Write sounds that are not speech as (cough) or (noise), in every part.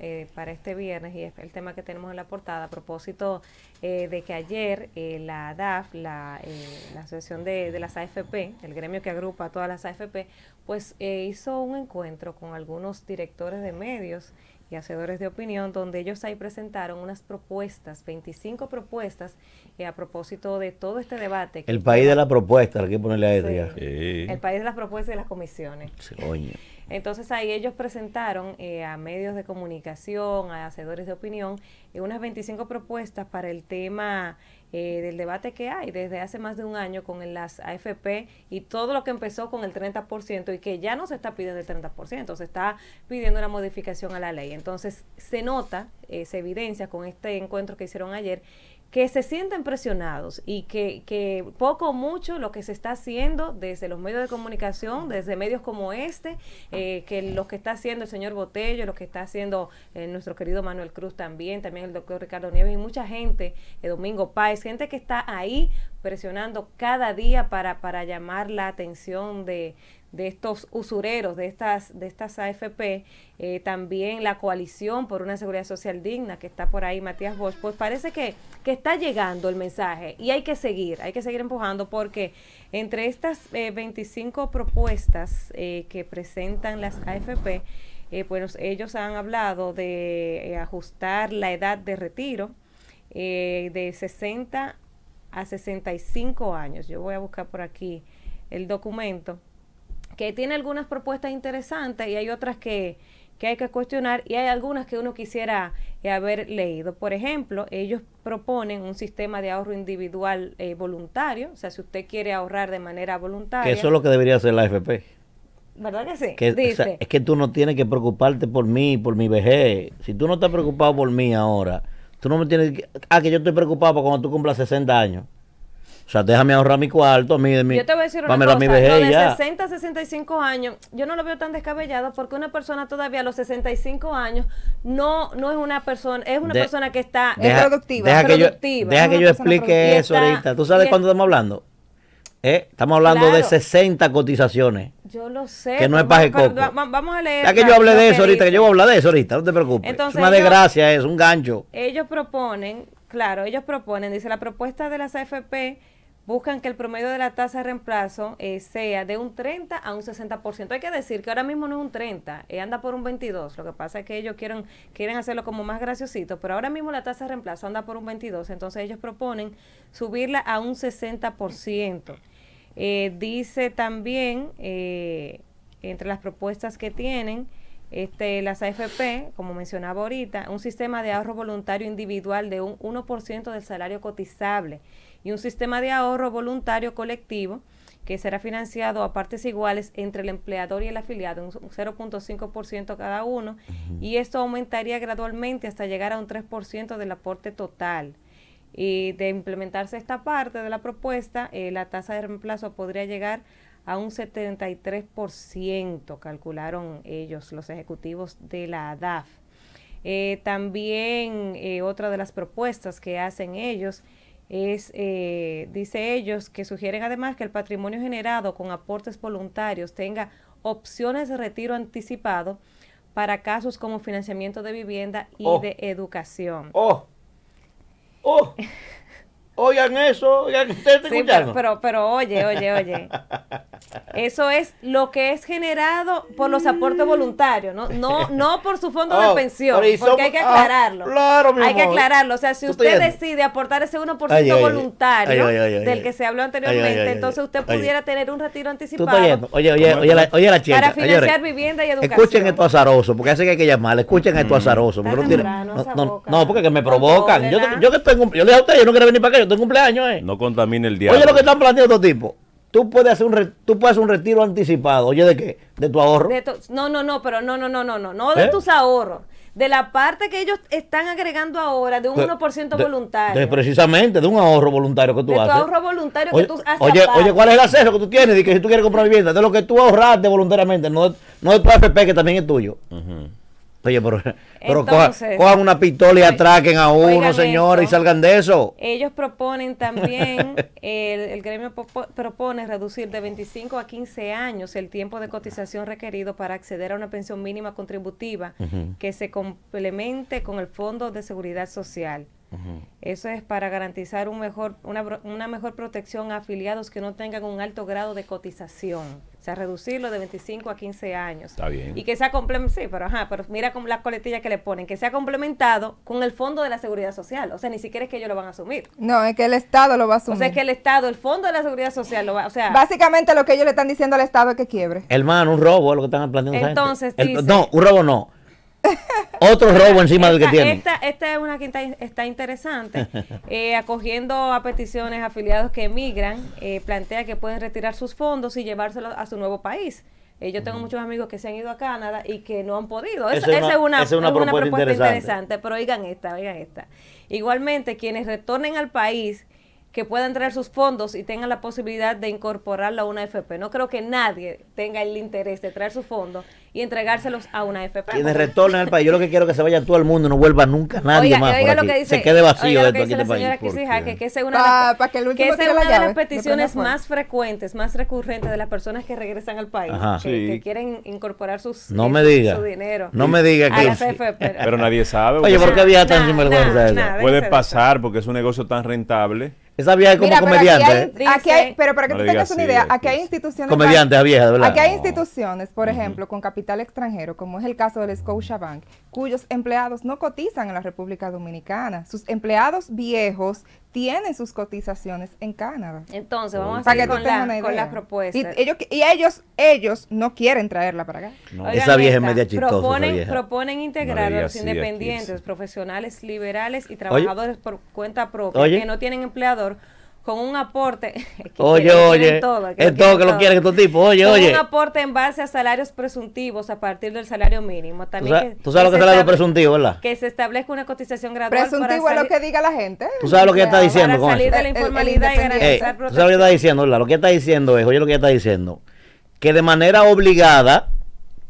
Eh, para este viernes y es el tema que tenemos en la portada a propósito eh, de que ayer eh, la DAF, la, Asociación de, las AFP, el gremio que agrupa a todas las AFP, pues hizo un encuentro con algunos directores de medios y hacedores de opinión, donde ellos ahí presentaron unas propuestas, 25 propuestas, a propósito de todo este debate. El país de la propuesta, hay que ponerle a El país de las propuestas y las comisiones. Entonces ahí ellos presentaron eh, a medios de comunicación, a hacedores de opinión, eh, unas 25 propuestas para el tema eh, del debate que hay desde hace más de un año con las AFP y todo lo que empezó con el 30% y que ya no se está pidiendo el 30%, se está pidiendo una modificación a la ley. Entonces se nota, se evidencia con este encuentro que hicieron ayer que se sienten presionados y que, que poco o mucho lo que se está haciendo desde los medios de comunicación, desde medios como este, eh, que lo que está haciendo el señor Botello, lo que está haciendo eh, nuestro querido Manuel Cruz también, también el doctor Ricardo Nieves y mucha gente, eh, Domingo Páez, gente que está ahí presionando cada día para, llamar la atención de, estos usureros, de estas, de estas AFP, eh, también la coalición por una seguridad social digna que está por ahí Matías Bosch, pues parece que, está llegando el mensaje y hay que seguir, hay que seguir empujando porque entre estas 25 eh, propuestas eh, que presentan las AFP, pues ellos han hablado de ajustar la edad de retiro de 60 a 65 años. Yo voy a buscar por aquí el documento, que tiene algunas propuestas interesantes y hay otras que, hay que cuestionar y hay algunas que uno quisiera eh, haber leído. Por ejemplo, ellos proponen un sistema de ahorro individual eh, voluntario, o sea, si usted quiere ahorrar de manera voluntaria. eso es lo que debería hacer la AFP. ¿Verdad que sí? Dice, es que tú no tienes que preocuparte por mí, por mi vejez. Si tú no estás preocupado por mí ahora, Tú no me tienes que... Ah, que yo estoy preocupado por cuando tú cumplas 60 años. O sea, déjame ahorrar mi cuarto, a mí, de mi, Yo te voy a decir una cosa, a mi 60 65 años, yo no lo veo tan descabellado porque una persona todavía a los 65 años no, no es una persona, es una persona que está es productiva, deja productiva, que yo, deja que yo explique eso ahorita. ¿Tú sabes cuándo estamos hablando? Eh, estamos hablando de 60 cotizaciones. Yo lo sé. Que no es paje coco. Vamos a leer. Ya que yo hablé de eso ahorita, que yo voy a hablar de eso ahorita, no te preocupes. es una desgracia, es un gancho. Ellos proponen, claro, ellos proponen, dice la propuesta de las AFP buscan que el promedio de la tasa de reemplazo eh, sea de un 30 a un 60%. Hay que decir que ahora mismo no es un 30, eh, anda por un 22. Lo que pasa es que ellos quieren, quieren hacerlo como más graciosito, pero ahora mismo la tasa de reemplazo anda por un 22, entonces ellos proponen subirla a un 60%. Eh, dice también, eh, entre las propuestas que tienen, este, las AFP, como mencionaba ahorita, un sistema de ahorro voluntario individual de un 1% del salario cotizable y un sistema de ahorro voluntario colectivo que será financiado a partes iguales entre el empleador y el afiliado, un 0.5% cada uno, y esto aumentaría gradualmente hasta llegar a un 3% del aporte total. Y de implementarse esta parte de la propuesta, eh, la tasa de reemplazo podría llegar a un 73%, calcularon ellos, los ejecutivos de la ADAF. Eh, también eh, otra de las propuestas que hacen ellos es, dice ellos, que sugieren además que el patrimonio generado con aportes voluntarios tenga opciones de retiro anticipado para casos como financiamiento de vivienda y oh. de educación. Oh. Oh! (laughs) Oigan eso, oigan, ustedes sí, Pero, pero, oye, oye, oye. (laughs) Eso es lo que es generado por los aportes voluntarios, no, no, no por su fondo de oh, pensión, porque hay que ah, aclararlo. claro, mi hay que aclararlo. O sea, si usted decide aportar ese 1% voluntario del que se habló anteriormente, entonces usted pudiera tener un retiro anticipado. Oye, oye, oye, oye la chica, Para financiar vivienda y educación. Escuchen esto azaroso, porque así que hay que llamar, escuchen esto mm. azaroso. no, no, porque que me provocan. Yo, que tengo, yo le digo a usted, yo no quiero venir para acá, tu cumpleaños, ¿eh? No contamine el día. Oye, lo que están planteando estos tipos. Tú puedes, hacer un tú puedes hacer un retiro anticipado. Oye, ¿de qué? ¿De tu ahorro? no, no, no, pero no, no, no, no, no. No de ¿Eh? tus ahorros. De la parte que ellos están agregando ahora, de un 1% voluntario. De, precisamente, de un ahorro voluntario que tú haces. De tu ahorro voluntario que tú haces. Oye, oye, ¿cuál es el acceso que tú tienes? De que si tú quieres comprar vivienda, de lo que tú ahorraste voluntariamente, no, no de tu AFP, que también es tuyo. Oye, pero, cojan, una pistola y atraquen a uno, señores, y salgan de eso. Ellos proponen también, (laughs) el, gremio propone reducir de 25 a 15 años el tiempo de cotización requerido para acceder a una pensión mínima contributiva que se complemente con el Fondo de Seguridad Social. Eso es para garantizar un mejor, una, mejor protección a afiliados que no tengan un alto grado de cotización. O sea, reducirlo de 25 a 15 años. Está bien. Y que sea complementado, sí, pero, ajá, pero mira con las coletillas que le ponen, que sea complementado con el Fondo de la Seguridad Social. O sea, ni siquiera es que ellos lo van a asumir. No, es que el Estado lo va a asumir. O sea, es que el Estado, el Fondo de la Seguridad Social lo va, o sea... Básicamente lo que ellos le están diciendo al Estado es que quiebre. Hermano, un robo es lo que están planteando. Entonces, No, un robo no (laughs) Otro robo encima del que tiene. Esta, esta, es una que está, interesante. (laughs) Eh, acogiendo a peticiones afiliados que emigran, eh, plantea que pueden retirar sus fondos y llevárselos a su nuevo país. Eh, yo tengo muchos amigos que se han ido a Canadá y que no han podido. esa, es una, propuesta, interesante. Pero oigan esta, oigan esta. Igualmente, quienes retornen al país que puedan traer sus fondos y tengan la posibilidad de incorporarlo a una FP. No creo que nadie tenga el interés de traer sus fondos y entregárselos a una FP. Y de retorno al país. Yo lo que quiero es que se vaya todo el mundo, no vuelva nunca nadie más. se quede vacío de lo aquí este país. que, es una, de, las, peticiones más frecuentes, más recurrentes de las personas que regresan al país, que, quieren incorporar sus, no eh, me diga, su dinero. No me diga que. (laughs) Pero nadie sabe. Oye, ¿por qué había tan sinvergüenza Puede pasar porque es un negocio tan rentable esa vieja es como comediante. Pero aquí hay, ¿eh? para que tú tengas una idea, aquí hay pues. instituciones. Comediante, vieja, ¿verdad? Aquí hay instituciones, por ejemplo, con capital extranjero, como es el caso del Bank, cuyos empleados no cotizan en la República Dominicana. Sus empleados viejos tienen sus cotizaciones en Canadá. Entonces, vamos a seguir con, las propuestas. Y ellos, y ellos, no quieren traerla para acá. esa vieja es media chistosa. Proponen, integrar a los independientes, profesionales, liberales y trabajadores por cuenta propia que no tienen empleador con un aporte. (laughs) oye, oye. Todo, es todo que lo quieren estos tipos. Oye, con Un aporte en base a salarios presuntivos a partir del salario mínimo. También tú, sabes, lo que es salario presuntivo, ¿verdad? Que se establezca una cotización gradual. Presuntivo es lo que diga la gente. Tú sabes lo que ella está diciendo para con salir de la informalidad y garantizar Tú sabes lo que está diciendo, ¿verdad? Lo que está diciendo es, oye, lo que está diciendo, que de manera obligada,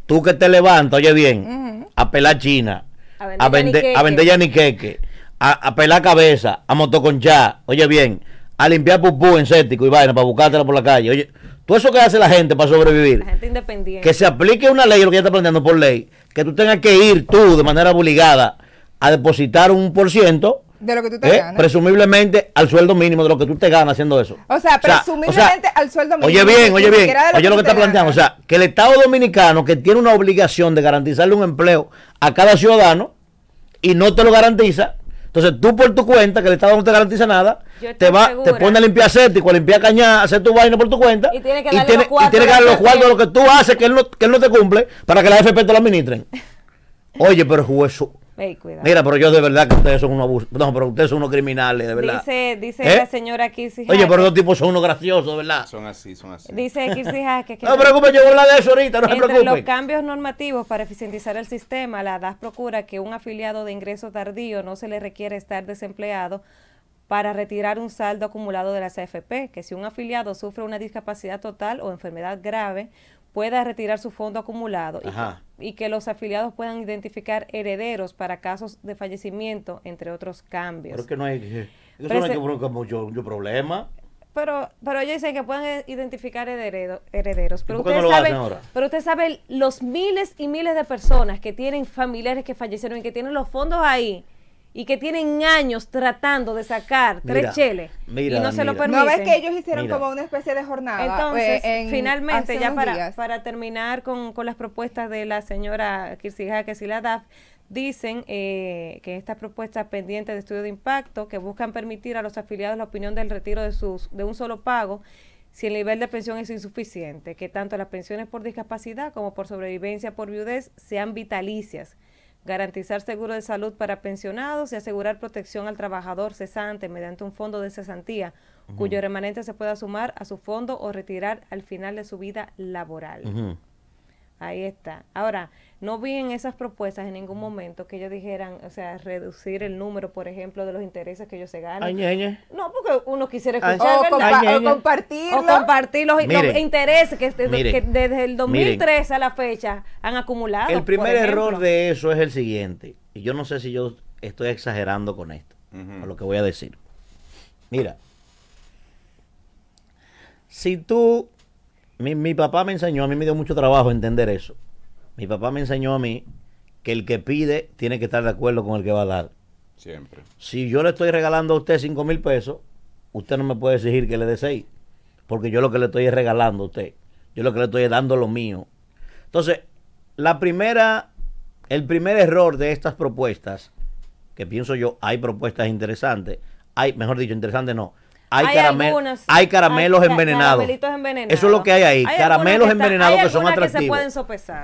tú que te levantas, oye bien, a pelar China, a vender, a vender, yaniqueque, a, a pelar cabeza, a motoconchar, oye bien a limpiar pupú en séptico y vaina para buscártela por la calle. Oye, todo eso que hace la gente para sobrevivir. La gente independiente. Que se aplique una ley, lo que ya está planteando por ley, que tú tengas que ir tú de manera obligada a depositar un por ciento. De lo que tú te eh, ganas. Presumiblemente al sueldo mínimo de lo que tú te ganas haciendo eso. O sea, presumiblemente al sueldo mínimo. Oye bien, oye bien. oye lo que está planteando. O sea, que el Estado dominicano, que tiene una obligación de garantizarle un empleo a cada ciudadano y no te lo garantiza, entonces tú por tu cuenta, que el Estado no te garantiza nada, te va, te pone a limpiar cético, a limpiar caña, a hacer tu vaina por tu cuenta. Y tiene que darle, los, cuartos de lo que tú haces, que él, no, que no te cumple, para que la FP te lo administren. (laughs) Oye, pero juez... Mira, pero yo de verdad que ustedes son unos No, pero ustedes son unos criminales, de verdad. Dice, dice ¿Eh? la señora Kirsi Oye, pero los tipos son unos graciosos, verdad. Son así, son así. Dice Kirsi que... no se preocupe, yo voy a hablar de eso ahorita, no se preocupe. los cambios normativos para eficientizar el sistema, la DAS procura que un afiliado de ingreso tardío no se le requiere estar desempleado para retirar un saldo acumulado de la CFP, que si un afiliado sufre una discapacidad total o enfermedad grave, pueda retirar su fondo acumulado y, que los afiliados puedan identificar herederos para casos de fallecimiento, entre otros cambios. Pero que no hay, eh, no mucho, problema pero, pero ellos dicen que puedan identificar herederos, herederos. Pero usted no pero usted sabe los miles y miles de personas que tienen familiares que fallecieron y que tienen los fondos ahí y que tienen años tratando de sacar tres cheles y no se lo permiten. No ves que ellos hicieron como una especie de jornada. Eh, Entonces, finalmente, ya para, para terminar con, las propuestas de la señora que si la DAF, dicen eh, que estas propuestas pendientes de estudio de impacto que buscan permitir a los afiliados la opinión del retiro de, sus, de un solo pago si el nivel de pensión es insuficiente, que tanto las pensiones por discapacidad como por sobrevivencia por viudez sean vitalicias garantizar seguro de salud para pensionados y asegurar protección al trabajador cesante mediante un fondo de cesantía cuyo remanente se pueda sumar a su fondo o retirar al final de su vida laboral. Ahí está. Ahora, no vi en esas propuestas en ningún momento que ellos dijeran, o sea, reducir el número, por ejemplo, de los intereses que ellos se ganan. No, porque uno quisiera ah. escuchar, o, compartir los, intereses que, desde el 2003 a la fecha han acumulado. El primer error de eso es el siguiente, y yo no sé si yo estoy exagerando con esto, con lo que voy a decir. Mira, si tú mi, mi, papá me enseñó, a mí me dio mucho trabajo entender eso. Mi papá me enseñó a mí que el que pide tiene que estar de acuerdo con el que va a dar. Siempre. Si yo le estoy regalando a usted cinco mil pesos, usted no me puede exigir que le dé 6. Porque yo lo que le estoy regalando a usted. Yo lo que le estoy es dando lo mío. Entonces, la primera, el primer error de estas propuestas, que pienso yo, hay propuestas interesantes, hay, mejor dicho, interesantes no, hay, caramelos envenenados. Eso es lo que hay ahí. caramelos envenenados que son atractivos.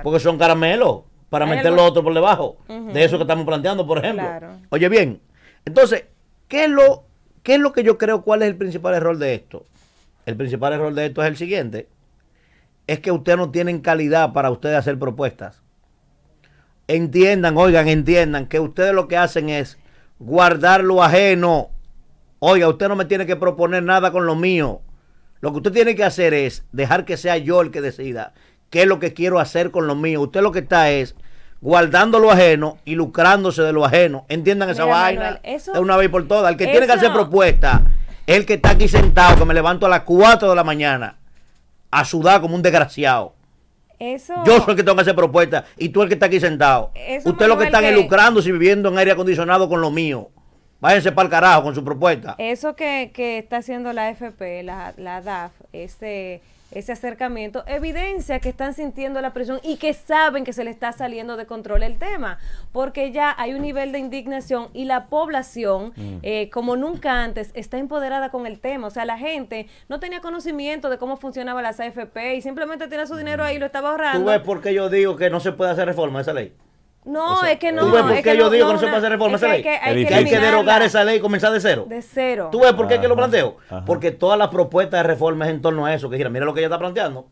Porque son caramelos para meter los otros por debajo. De eso que estamos planteando, por ejemplo. Oye, bien. Entonces, ¿qué es, lo, ¿qué es lo que yo creo? ¿Cuál es el principal error de esto? El principal error de esto es el siguiente. Es que ustedes no tienen calidad para ustedes hacer propuestas. Entiendan, oigan, entiendan que ustedes lo que hacen es guardar lo ajeno Oiga, usted no me tiene que proponer nada con lo mío. Lo que usted tiene que hacer es dejar que sea yo el que decida qué es lo que quiero hacer con lo mío. Usted lo que está es guardando lo ajeno y lucrándose de lo ajeno. Entiendan esa vaina Es una vez por todas. El que tiene que hacer propuesta es el que está aquí sentado, que me levanto a las 4 de la mañana a sudar como un desgraciado. Eso, Yo soy el que tengo que hacer propuesta y tú el que está aquí sentado. Usted lo que está es lucrándose y viviendo en aire acondicionado con lo mío váyanse para el carajo con su propuesta. Eso que, está haciendo la AFP, la, la DAF, ese ese acercamiento evidencia que están sintiendo la presión y que saben que se le está saliendo de control el tema, porque ya hay un nivel de indignación y la población, mm. eh, como nunca antes, está empoderada con el tema. O sea, la gente no tenía conocimiento de cómo funcionaba la AFP y simplemente tenía su dinero ahí y lo estaba ahorrando. ¿Tú ves por yo digo que no se puede hacer reforma a esa ley? No, es que no. ¿Tú ves yo digo que no se puede hacer reforma esa ley? Que hay, que, derogar esa ley y comenzar de cero. De cero. ¿Tú ves por qué que lo planteo? Porque todas las propuestas de reforma en torno a eso. Que mira, mira lo que ella está planteando.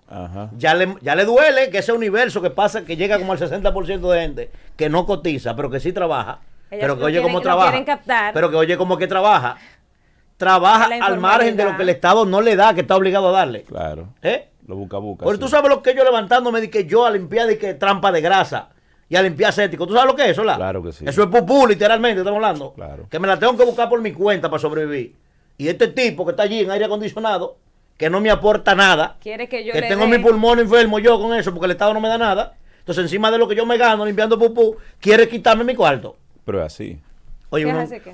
Ya, le, ya le duele que ese universo que pasa, que llega como al 60% de gente que no cotiza, pero que sí trabaja. pero que oye cómo trabaja. Pero que oye cómo que trabaja. Trabaja al margen de lo que el Estado no le da, que está obligado a darle. Claro. ¿Eh? Lo busca, busca. Pero tú sabes lo que yo levantándome de que yo a limpiar de que trampa de grasa y a limpiar cético. ¿Tú sabes lo que es eso, la? Claro que sí. Eso es pupú, literalmente, estamos hablando. Claro. Que me la tengo que buscar por mi cuenta para sobrevivir. Y este tipo que está allí en aire acondicionado, que no me aporta nada, ¿Quiere que, yo tengo mi pulmón enfermo yo con eso, porque el Estado no me da nada. Entonces, encima de lo que yo me gano limpiando pupú, quiere quitarme mi cuarto. Pero es así. Oye,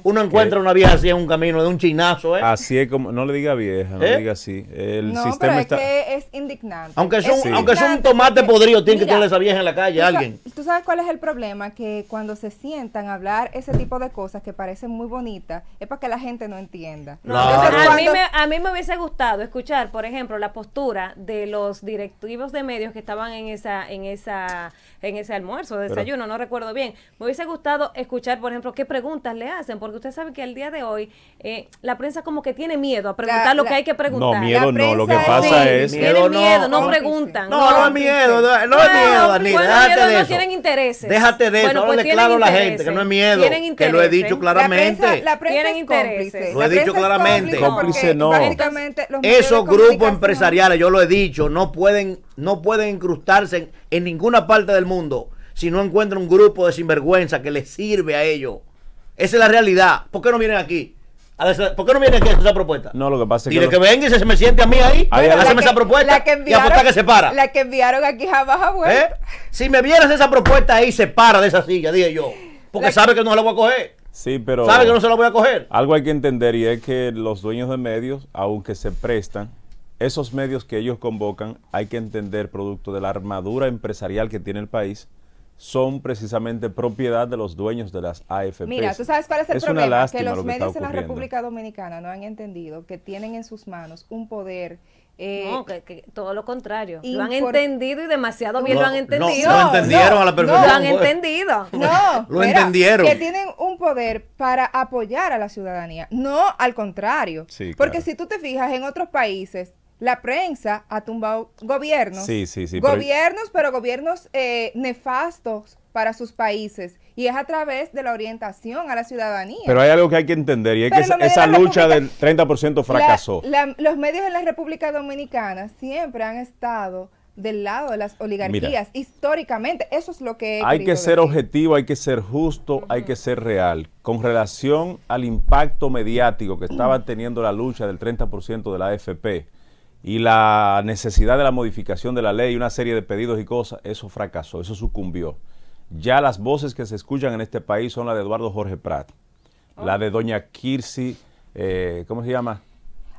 uno, encuentra una vieja así en un camino de un chinazo, ¿eh? Así es como, no le diga vieja, no le ¿Eh? diga así. El sistema está... es que es indignante. Aunque son, un aunque tomate podrido, tiene que tener esa vieja en la calle a alguien. ¿Tú sabes cuál es el problema? Que cuando se sientan a hablar ese tipo de cosas que parecen muy bonitas, es para que la gente no entienda. No. a, mí me, a mí me hubiese gustado escuchar, por ejemplo, la postura de los directivos de medios que estaban en esa, en esa, en ese almuerzo, desayuno, no recuerdo bien. Me hubiese gustado escuchar, por ejemplo, qué pregunta le hacen? Porque usted sabe que al día de hoy eh, la prensa como que tiene miedo a preguntar lo que hay que preguntar. No, miedo no, lo que pasa es... Miedo, no, no preguntan. No, no, es miedo, no, es miedo, déjate de eso. no tienen intereses. Déjate de eso, pues claro a la gente que no es miedo, que lo he dicho claramente. tienen intereses. Lo he dicho claramente. no. Esos grupos empresariales, yo lo he dicho, no pueden, no pueden incrustarse en ninguna parte del mundo si no encuentran un grupo de sinvergüenza que les sirve a ellos esa es la realidad. ¿Por qué no vienen aquí? ¿Por qué no vienen aquí a hacer esa propuesta? No, lo que pasa es que. Dile que, venga y se, me siente a mí ahí. ahí esa propuesta. La que que se para. La que enviaron aquí jamás ha ¿Eh? Si me vieras esa propuesta ahí, se para de esa silla, dije yo. Porque sabe que... que no la voy a coger. Sí, pero. ¿Sabe que no se la voy a coger? Algo hay que entender y es que los dueños de medios, aunque se prestan, esos medios que ellos convocan, hay que entender producto de la armadura empresarial que tiene el país son precisamente propiedad de los dueños de las AFP. Mira, tú sabes cuál es el problema, que los medios de la República Dominicana no han entendido que tienen en sus manos un poder eh, no, que, todo lo contrario. Lo han entendido y demasiado bien lo han entendido. No, (laughs) lo entendieron lo han entendido. No, lo entendieron. Que tienen un poder para apoyar a la ciudadanía. No, al contrario. Porque si tú te fijas en otros países, la prensa ha tumbado gobiernos. Gobiernos, pero, gobiernos eh, nefastos para sus países. Y es a través de la orientación a la ciudadanía. Pero hay algo que hay que entender y es que esa lucha del 30% fracasó. La, los medios en la República Dominicana siempre han estado del lado de las oligarquías históricamente. Eso es lo que... hay que ser objetivo, hay que ser justo, hay que ser real. Con relación al impacto mediático que estaba teniendo la lucha del 30% de la AFP y la necesidad de la modificación de la ley, una serie de pedidos y cosas, eso fracasó, eso sucumbió. Ya las voces que se escuchan en este país son la de Eduardo Jorge Prat, la oh. de doña Kirsi, eh, ¿cómo se llama?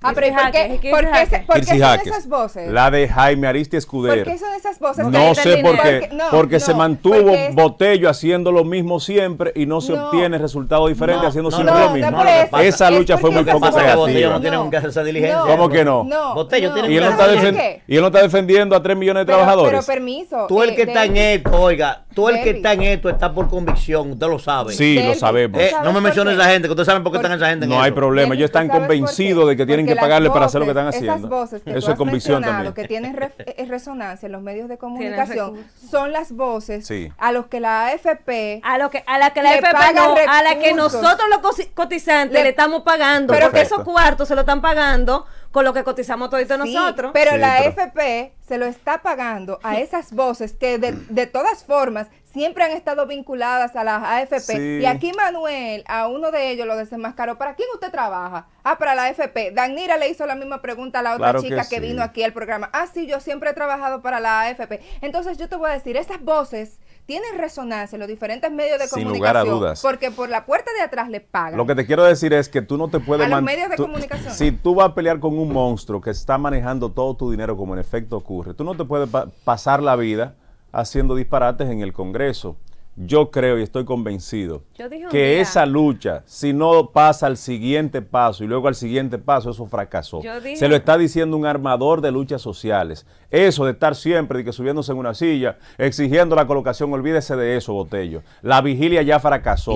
Ah, pero ¿por qué, son esas voces? La de Jaime Aristi Escudero. ¿Por qué son esas voces? No sé por qué. Porque, se mantuvo Botello haciendo lo mismo siempre y no se obtiene resultado diferente haciendo siempre lo mismo. Esa lucha fue muy poco Botello no tiene nunca esa diligencia. ¿Cómo que no? Botello tiene y él, y no está defendiendo a 3 millones de trabajadores. Pero, permiso. Tú el eh, que está en esto, oiga, tú el que está en esto está por convicción, usted lo sabe. Sí, lo sabemos. Eh, no me menciones la gente, que ustedes saben por qué están esa gente No hay problema, ellos están convencidos de que tienen que, pagarle para hacer lo que están haciendo. Esas voces que Eso tú es convicción también. que tienen eh, eh, resonancia en los medios de comunicación son las voces a los que la AFP a lo que a la que a la que nosotros los cotizantes le, estamos pagando, pero que esos cuartos se lo están pagando con lo que cotizamos todos nosotros. Pero la AFP se lo está pagando a esas voces que de, de todas formas siempre han estado vinculadas a las AFP. Y aquí Manuel, a uno de ellos lo desenmascaró. ¿Para quién usted trabaja? Ah, para la AFP. Danira le hizo la misma pregunta a la otra chica que, vino aquí al programa. Ah, sí, yo siempre he trabajado para la AFP. Entonces yo te voy a decir, esas voces tienen resonancia en los diferentes medios de Sin Lugar a dudas. Porque por la puerta de atrás le pagan. Lo que te quiero decir es que tú no te puedes... A los medios de comunicación. Si tú vas a pelear con un monstruo que está manejando todo tu dinero como en efecto ocurre, tú no te puedes pasar la vida haciendo disparates en el Congreso. Yo creo y estoy convencido que esa lucha, si no pasa al siguiente paso y luego al siguiente paso, eso fracasó. Se lo está diciendo un armador de luchas sociales. Eso de estar siempre de que subiéndose en una silla, exigiendo la colocación, olvídese de eso, Botello. La vigilia ya fracasó.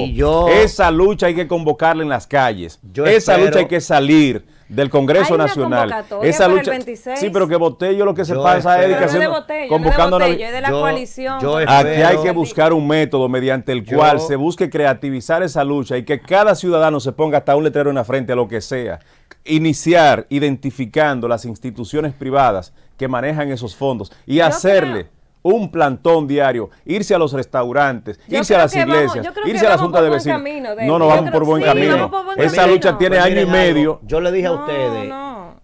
esa lucha hay que convocarla en las calles. esa lucha hay que salir del Congreso Nacional. Esa lucha. Sí, pero que yo lo que se yo pasa es que convocando la, coalición. Aquí hay que buscar un método mediante el cual se busque creativizar esa lucha y que cada ciudadano se ponga hasta un letrero en la frente a lo que sea. Iniciar identificando las instituciones privadas que manejan esos fondos y hacerle un plantón diario, irse a los restaurantes, irse a las iglesias, irse a la junta de vecinos. no, no vamos por buen camino. Esa lucha tiene pues año y medio. Yo le dije a ustedes,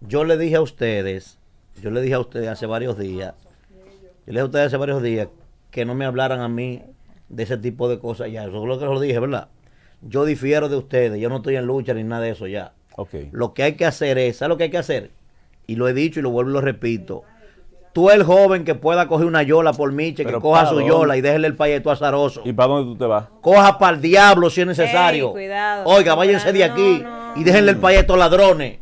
yo le dije a ustedes, yo le dije a ustedes hace varios días, yo le dije a ustedes hace varios días que no me hablaran a mí de ese tipo de cosas ya. Eso es lo que les dije, ¿verdad? Yo difiero de ustedes, yo no estoy en lucha ni nada de eso ya. Lo que hay que hacer es, ¿sabes lo que hay que hacer? Y lo he dicho y lo vuelvo y lo repito Tú el joven que pueda coger una yola por Miche, que coja su yola y déjele el payeto azaroso. ¿Y para dónde tú te vas? Coja para el diablo si es necesario. Oiga, váyanse de aquí y déjenle el payeto ladrones.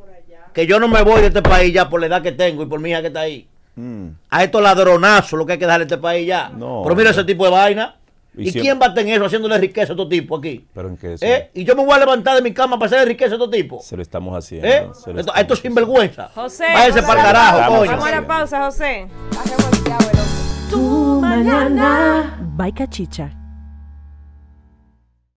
Que yo no me voy de este país ya por la edad que tengo y por mi hija que está ahí. Mm. A estos ladronazos lo que hay que dejar este país ya. No, Pero mira ese tipo de vaina. ¿Y, quién va a tener eso haciéndole riqueza a otro tipo aquí? ¿Pero ¿Eh? ¿Y yo me voy a levantar de mi cama para hacerle riqueza a otro tipo? Se lo estamos haciendo. ¿Eh? esto es sinvergüenza. José. Váyase para el carajo, coño. Vamos a la pausa, José. Tu mañana. Baica Chicha.